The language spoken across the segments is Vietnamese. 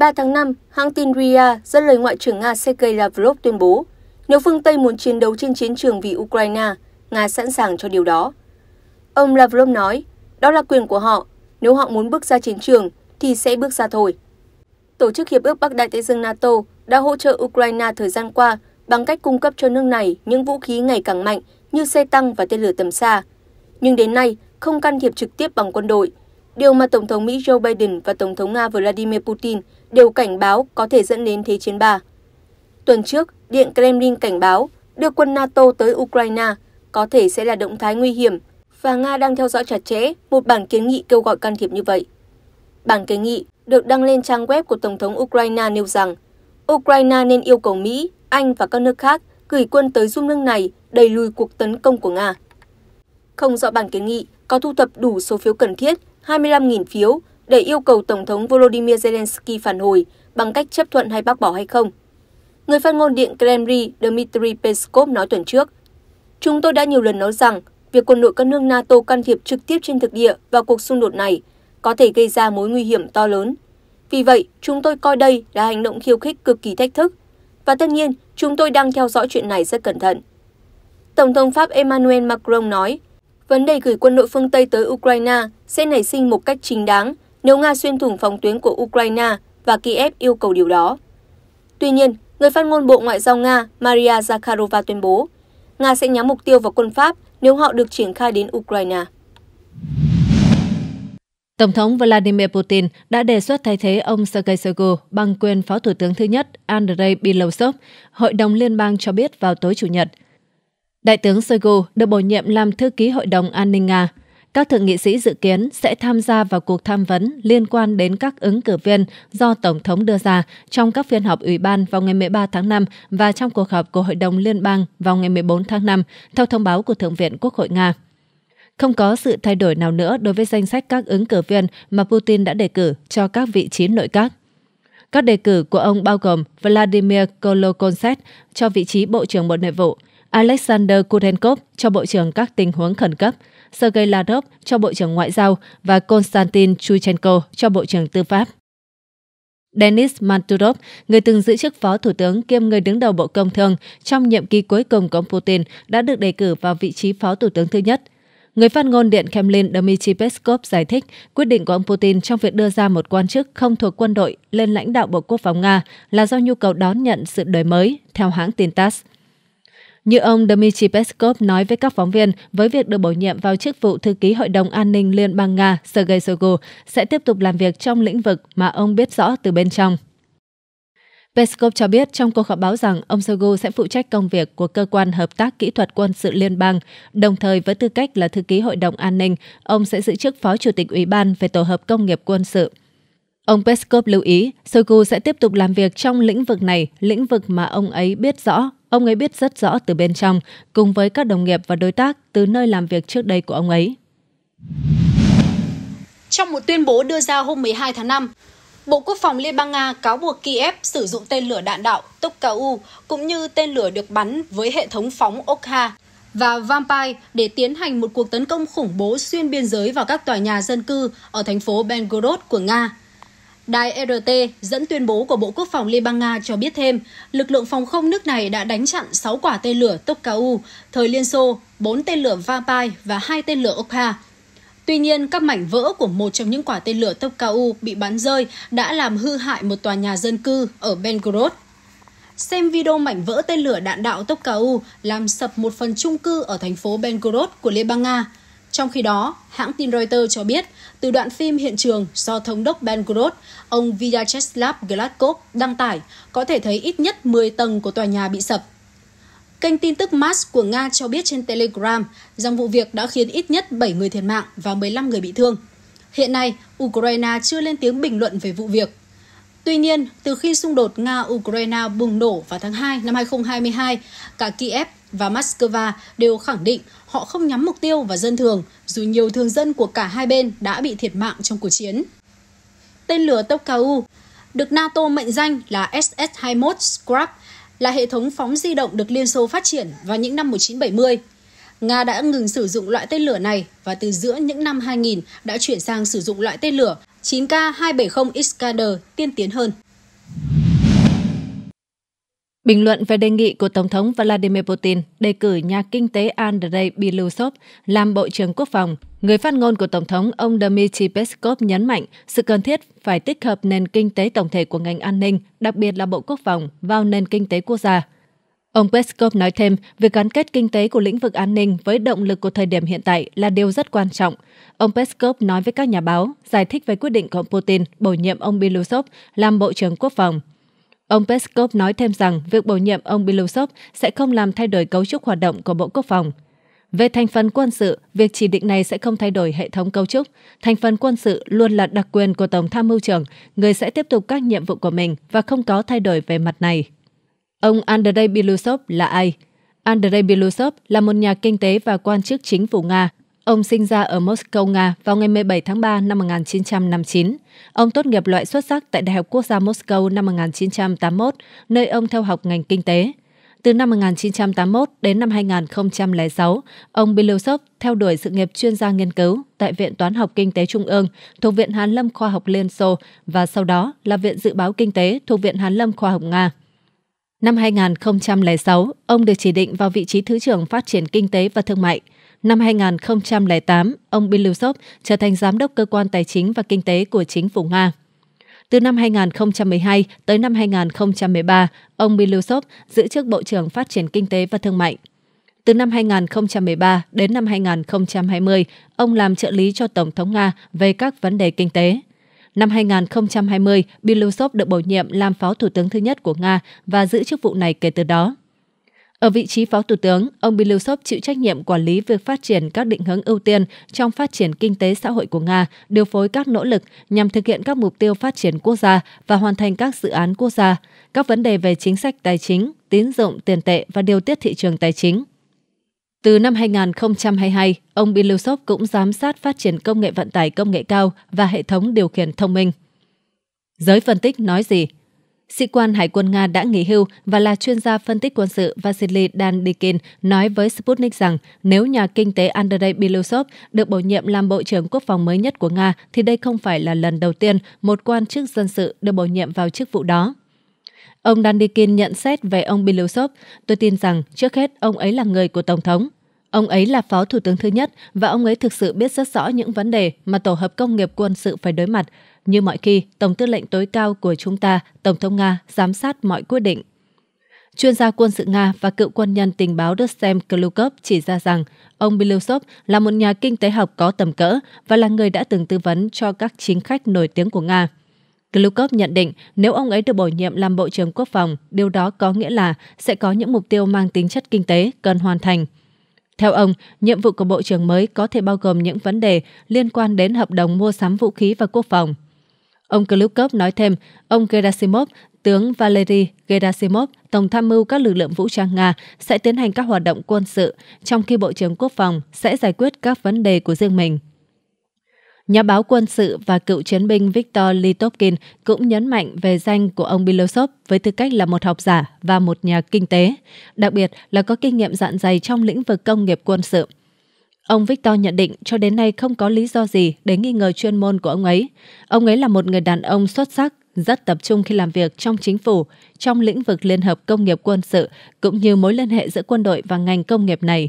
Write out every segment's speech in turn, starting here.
23 tháng 5, hãng tin RIA dẫn lời Ngoại trưởng Nga Sergei Lavrov tuyên bố, nếu phương Tây muốn chiến đấu trên chiến trường vì Ukraine, Nga sẵn sàng cho điều đó. Ông Lavrov nói, đó là quyền của họ, nếu họ muốn bước ra chiến trường thì sẽ bước ra thôi. Tổ chức Hiệp ước Bắc Đại Tây Dương NATO đã hỗ trợ Ukraine thời gian qua bằng cách cung cấp cho nước này những vũ khí ngày càng mạnh như xe tăng và tên lửa tầm xa. Nhưng đến nay, không can thiệp trực tiếp bằng quân đội, điều mà Tổng thống Mỹ Joe Biden và Tổng thống Nga Vladimir Putin đều cảnh báo có thể dẫn đến Thế chiến 3. Tuần trước, Điện Kremlin cảnh báo đưa quân NATO tới Ukraine có thể sẽ là động thái nguy hiểm và Nga đang theo dõi chặt chẽ một bản kiến nghị kêu gọi can thiệp như vậy. Bản kiến nghị được đăng lên trang web của Tổng thống Ukraine nêu rằng Ukraine nên yêu cầu Mỹ, Anh và các nước khác gửi quân tới giúp nước này đẩy lùi cuộc tấn công của Nga. Không rõ bản kiến nghị có thu thập đủ số phiếu cần thiết 25.000 phiếu để yêu cầu Tổng thống Volodymyr Zelensky phản hồi bằng cách chấp thuận hay bác bỏ hay không. Người phát ngôn Điện Kremlin Dmitry Peskov nói tuần trước, Chúng tôi đã nhiều lần nói rằng việc quân đội các nước NATO can thiệp trực tiếp trên thực địa vào cuộc xung đột này có thể gây ra mối nguy hiểm to lớn. Vì vậy, chúng tôi coi đây là hành động khiêu khích cực kỳ thách thức. Và tất nhiên, chúng tôi đang theo dõi chuyện này rất cẩn thận. Tổng thống Pháp Emmanuel Macron nói, vấn đề gửi quân đội phương Tây tới Ukraine sẽ nảy sinh một cách chính đáng nếu Nga xuyên thủng phòng tuyến của Ukraine và Kiev yêu cầu điều đó. Tuy nhiên, người phát ngôn Bộ Ngoại giao Nga Maria Zakharova tuyên bố, Nga sẽ nhắm mục tiêu vào quân Pháp nếu họ được triển khai đến Ukraine. Tổng thống Vladimir Putin đã đề xuất thay thế ông Sergei Shoigu bằng quyền Phó Thủ tướng thứ nhất Andrei Belousov, Hội đồng Liên bang cho biết vào tối Chủ nhật – Đại tướng Shoigu được bổ nhiệm làm thư ký Hội đồng An ninh Nga. Các thượng nghị sĩ dự kiến sẽ tham gia vào cuộc tham vấn liên quan đến các ứng cử viên do Tổng thống đưa ra trong các phiên họp ủy ban vào ngày 13 tháng 5 và trong cuộc họp của Hội đồng Liên bang vào ngày 14 tháng 5, theo thông báo của Thượng viện Quốc hội Nga. Không có sự thay đổi nào nữa đối với danh sách các ứng cử viên mà Putin đã đề cử cho các vị trí nội các. Các đề cử của ông bao gồm Vladimir Kolokonsev cho vị trí Bộ trưởng Bộ Nội vụ, Alexander Kurenkov cho Bộ trưởng các tình huống khẩn cấp, Sergei Lavrov cho Bộ trưởng Ngoại giao và Konstantin Chuchenko cho Bộ trưởng Tư pháp. Denis Manturov, người từng giữ chức phó thủ tướng kiêm người đứng đầu Bộ Công Thương trong nhiệm kỳ cuối cùng của ông Putin, đã được đề cử vào vị trí phó thủ tướng thứ nhất. Người phát ngôn Điện Kremlin Dmitry Peskov giải thích quyết định của ông Putin trong việc đưa ra một quan chức không thuộc quân đội lên lãnh đạo Bộ Quốc phòng Nga là do nhu cầu đón nhận sự đổi mới, theo hãng tin TASS. Như ông Dmitry Peskov nói với các phóng viên, với việc được bổ nhiệm vào chức vụ thư ký Hội đồng An ninh Liên bang Nga, Sergei Shoigu sẽ tiếp tục làm việc trong lĩnh vực mà ông biết rõ từ bên trong. Peskov cho biết trong cuộc họp báo rằng ông Shoigu sẽ phụ trách công việc của cơ quan hợp tác kỹ thuật quân sự liên bang, đồng thời với tư cách là thư ký Hội đồng An ninh, ông sẽ giữ chức phó chủ tịch Ủy ban về tổ hợp công nghiệp quân sự. Ông Peskov lưu ý, Shoigu sẽ tiếp tục làm việc trong lĩnh vực này, lĩnh vực mà ông ấy biết rõ, ông ấy biết rất rõ từ bên trong, cùng với các đồng nghiệp và đối tác từ nơi làm việc trước đây của ông ấy. Trong một tuyên bố đưa ra hôm 12 tháng 5, Bộ Quốc phòng Liên bang Nga cáo buộc Kiev sử dụng tên lửa đạn đạo Tokau cũng như tên lửa được bắn với hệ thống phóng Okha và Vampire để tiến hành một cuộc tấn công khủng bố xuyên biên giới vào các tòa nhà dân cư ở thành phố Belgorod của Nga Đài e RT dẫn tuyên bố của Bộ Quốc phòng Liên bang Nga cho biết thêm, lực lượng phòng không nước này đã đánh chặn 6 quả tên lửa Tokau, thời Liên Xô, 4 tên lửa Vapai và 2 tên lửa Okha. Tuy nhiên, các mảnh vỡ của một trong những quả tên lửa Tokau bị bắn rơi đã làm hư hại một tòa nhà dân cư ở Belgorod. Xem video mảnh vỡ tên lửa đạn đạo Tokau làm sập một phần chung cư ở thành phố Belgorod của Liên bang Nga. Trong khi đó, hãng tin Reuters cho biết, từ đoạn phim hiện trường do thống đốc Belgorod, ông Vyacheslav Gladkov đăng tải, có thể thấy ít nhất 10 tầng của tòa nhà bị sập. Kênh tin tức MAS của Nga cho biết trên Telegram rằng vụ việc đã khiến ít nhất 7 người thiệt mạng và 15 người bị thương. Hiện nay, Ukraine chưa lên tiếng bình luận về vụ việc. Tuy nhiên, từ khi xung đột Nga-Ukraine bùng nổ vào tháng 2 năm 2022, cả Kiev và Moscow đều khẳng định họ không nhắm mục tiêu vào dân thường, dù nhiều thường dân của cả hai bên đã bị thiệt mạng trong cuộc chiến. Tên lửa Tokau được NATO mệnh danh là SS-21 Scrap, là hệ thống phóng di động được Liên Xô phát triển vào những năm 1970. Nga đã ngừng sử dụng loại tên lửa này và từ giữa những năm 2000 đã chuyển sang sử dụng loại tên lửa 9K270 Iskander tiên tiến hơn. Bình luận về đề nghị của Tổng thống Vladimir Putin đề cử nhà kinh tế Andrei Belousov làm Bộ trưởng Quốc phòng, người phát ngôn của Tổng thống ông Dmitry Peskov nhấn mạnh sự cần thiết phải tích hợp nền kinh tế tổng thể của ngành an ninh, đặc biệt là Bộ Quốc phòng, vào nền kinh tế quốc gia. Ông Peskov nói thêm, việc gắn kết kinh tế của lĩnh vực an ninh với động lực của thời điểm hiện tại là điều rất quan trọng. Ông Peskov nói với các nhà báo, giải thích về quyết định của Putin bổ nhiệm ông Belousov làm Bộ trưởng Quốc phòng – Ông Peskov nói thêm rằng việc bổ nhiệm ông Belousov sẽ không làm thay đổi cấu trúc hoạt động của Bộ Quốc phòng. Về thành phần quân sự, việc chỉ định này sẽ không thay đổi hệ thống cấu trúc. Thành phần quân sự luôn là đặc quyền của Tổng tham mưu trưởng, người sẽ tiếp tục các nhiệm vụ của mình và không có thay đổi về mặt này. Ông Andrei Belousov là ai? Andrei Belousov là một nhà kinh tế và quan chức chính phủ Nga, Ông sinh ra ở Moscow, Nga vào ngày 17 tháng 3 năm 1959. Ông tốt nghiệp loại xuất sắc tại Đại học Quốc gia Moscow năm 1981, nơi ông theo học ngành kinh tế. Từ năm 1981 đến năm 2006, ông Bilusov theo đuổi sự nghiệp chuyên gia nghiên cứu tại Viện Toán học Kinh tế Trung ương thuộc Viện Hàn lâm Khoa học Liên Xô và sau đó là Viện Dự báo Kinh tế thuộc Viện Hàn lâm Khoa học Nga. Năm 2006, ông được chỉ định vào vị trí Thứ trưởng Phát triển Kinh tế và Thương mại – Năm 2008, ông Belousov trở thành giám đốc cơ quan tài chính và kinh tế của chính phủ Nga. Từ năm 2012 tới năm 2013, ông Belousov giữ chức Bộ trưởng Phát triển Kinh tế và Thương mại. Từ năm 2013 đến năm 2020, ông làm trợ lý cho Tổng thống Nga về các vấn đề kinh tế. Năm 2020, Belousov được bổ nhiệm làm phó thủ tướng thứ nhất của Nga và giữ chức vụ này kể từ đó. Ở vị trí Phó Thủ tướng, ông Belousov chịu trách nhiệm quản lý việc phát triển các định hướng ưu tiên trong phát triển kinh tế xã hội của Nga, điều phối các nỗ lực nhằm thực hiện các mục tiêu phát triển quốc gia và hoàn thành các dự án quốc gia, các vấn đề về chính sách tài chính, tín dụng tiền tệ và điều tiết thị trường tài chính. Từ năm 2022, ông Belousov cũng giám sát phát triển công nghệ vận tải công nghệ cao và hệ thống điều khiển thông minh. Giới phân tích nói gì Sĩ quan Hải quân Nga đã nghỉ hưu và là chuyên gia phân tích quân sự Vasily Dandikin nói với Sputnik rằng nếu nhà kinh tế Andrei Belousov được bổ nhiệm làm Bộ trưởng Quốc phòng mới nhất của Nga thì đây không phải là lần đầu tiên một quan chức dân sự được bổ nhiệm vào chức vụ đó. Ông Dandikin nhận xét về ông Belousov, tôi tin rằng trước hết ông ấy là người của Tổng thống. Ông ấy là phó thủ tướng thứ nhất và ông ấy thực sự biết rất rõ những vấn đề mà tổ hợp công nghiệp quân sự phải đối mặt, như mọi khi, Tổng tư lệnh tối cao của chúng ta, Tổng thống Nga, giám sát mọi quyết định. Chuyên gia quân sự Nga và cựu quân nhân tình báo Dostem Klukov chỉ ra rằng ông Belousov là một nhà kinh tế học có tầm cỡ và là người đã từng tư vấn cho các chính khách nổi tiếng của Nga. Klukov nhận định nếu ông ấy được bổ nhiệm làm Bộ trưởng Quốc phòng, điều đó có nghĩa là sẽ có những mục tiêu mang tính chất kinh tế cần hoàn thành. Theo ông, nhiệm vụ của Bộ trưởng mới có thể bao gồm những vấn đề liên quan đến hợp đồng mua sắm vũ khí và quốc phòng – Ông Klukov nói thêm, ông Gerasimov, tướng Valery Gerasimov, tổng tham mưu các lực lượng vũ trang Nga, sẽ tiến hành các hoạt động quân sự, trong khi Bộ trưởng Quốc phòng sẽ giải quyết các vấn đề của riêng mình. Nhà báo quân sự và cựu chiến binh Viktor Litovkin cũng nhấn mạnh về danh của ông Bilosov với tư cách là một học giả và một nhà kinh tế, đặc biệt là có kinh nghiệm dạn dày trong lĩnh vực công nghiệp quân sự – Ông Victor nhận định cho đến nay không có lý do gì để nghi ngờ chuyên môn của ông ấy. Ông ấy là một người đàn ông xuất sắc, rất tập trung khi làm việc trong chính phủ, trong lĩnh vực liên hợp công nghiệp quân sự, cũng như mối liên hệ giữa quân đội và ngành công nghiệp này.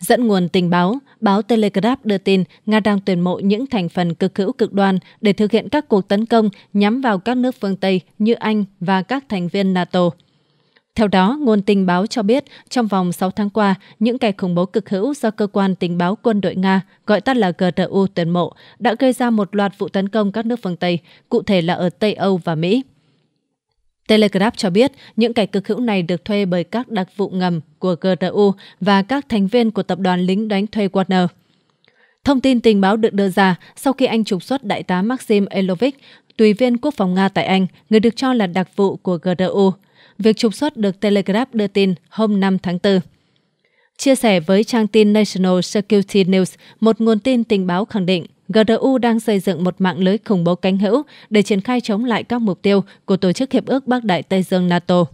Dẫn nguồn tình báo, báo Telegraph đưa tin Nga đang tuyển mộ những thành phần cực hữu cực đoan để thực hiện các cuộc tấn công nhắm vào các nước phương Tây như Anh và các thành viên NATO. Theo đó, nguồn tình báo cho biết, trong vòng 6 tháng qua, những kẻ khủng bố cực hữu do cơ quan tình báo quân đội Nga, gọi tắt là GRU tuyên mộ, đã gây ra một loạt vụ tấn công các nước phương Tây, cụ thể là ở Tây Âu và Mỹ. Telegraph cho biết những kẻ cực hữu này được thuê bởi các đặc vụ ngầm của GRU và các thành viên của tập đoàn lính đánh thuê Wagner. Thông tin tình báo được đưa ra sau khi Anh trục xuất đại tá Maxim Elovich, tùy viên quốc phòng Nga tại Anh, người được cho là đặc vụ của GRU, việc trục xuất được Telegraph đưa tin hôm 5 tháng 4. Chia sẻ với trang tin National Security News, một nguồn tin tình báo khẳng định GRU đang xây dựng một mạng lưới khủng bố cánh hữu để triển khai chống lại các mục tiêu của Tổ chức Hiệp ước Bắc Đại Tây Dương NATO.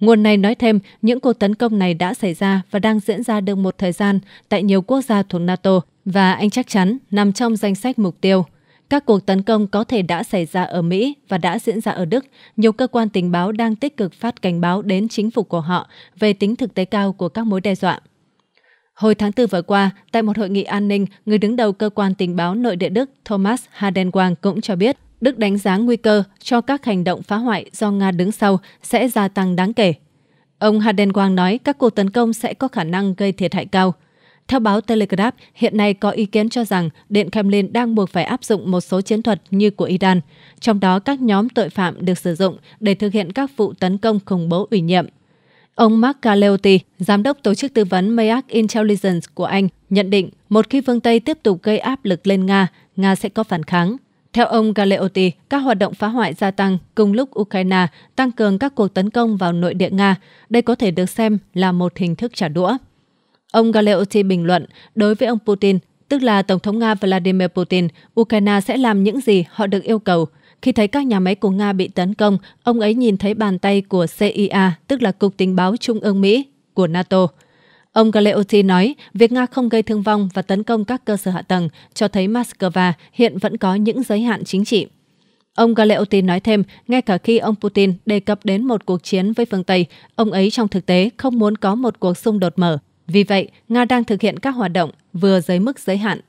Nguồn này nói thêm, những cuộc tấn công này đã xảy ra và đang diễn ra được một thời gian tại nhiều quốc gia thuộc NATO và Anh chắc chắn nằm trong danh sách mục tiêu – các cuộc tấn công có thể đã xảy ra ở Mỹ và đã diễn ra ở Đức. Nhiều cơ quan tình báo đang tích cực phát cảnh báo đến chính phủ của họ về tính thực tế cao của các mối đe dọa. Hồi tháng 4 vừa qua, tại một hội nghị an ninh, người đứng đầu cơ quan tình báo nội địa Đức Thomas Hardenwang cũng cho biết Đức đánh giá nguy cơ cho các hành động phá hoại do Nga đứng sau sẽ gia tăng đáng kể. Ông Hardenwang nói các cuộc tấn công sẽ có khả năng gây thiệt hại cao – theo báo Telegraph, hiện nay có ý kiến cho rằng Điện Kremlin đang buộc phải áp dụng một số chiến thuật như của Iran, trong đó các nhóm tội phạm được sử dụng để thực hiện các vụ tấn công khủng bố ủy nhiệm. Ông Mark Galeotti, giám đốc tổ chức tư vấn Mayak Intelligence của Anh, nhận định một khi phương Tây tiếp tục gây áp lực lên Nga, Nga sẽ có phản kháng. Theo ông Galeotti, các hoạt động phá hoại gia tăng cùng lúc Ukraine tăng cường các cuộc tấn công vào nội địa Nga. Đây có thể được xem là một hình thức trả đũa. Ông Galeotti bình luận, đối với ông Putin, tức là Tổng thống Nga Vladimir Putin, Ukraine sẽ làm những gì họ được yêu cầu. Khi thấy các nhà máy của Nga bị tấn công, ông ấy nhìn thấy bàn tay của CIA, tức là Cục Tình báo Trung ương Mỹ, của NATO. Ông Galeotti nói, việc Nga không gây thương vong và tấn công các cơ sở hạ tầng cho thấy Moscow hiện vẫn có những giới hạn chính trị. Ông Galeotti nói thêm, ngay cả khi ông Putin đề cập đến một cuộc chiến với phương Tây, ông ấy trong thực tế không muốn có một cuộc xung đột mở. Vì vậy, Nga đang thực hiện các hoạt động vừa dưới mức giới hạn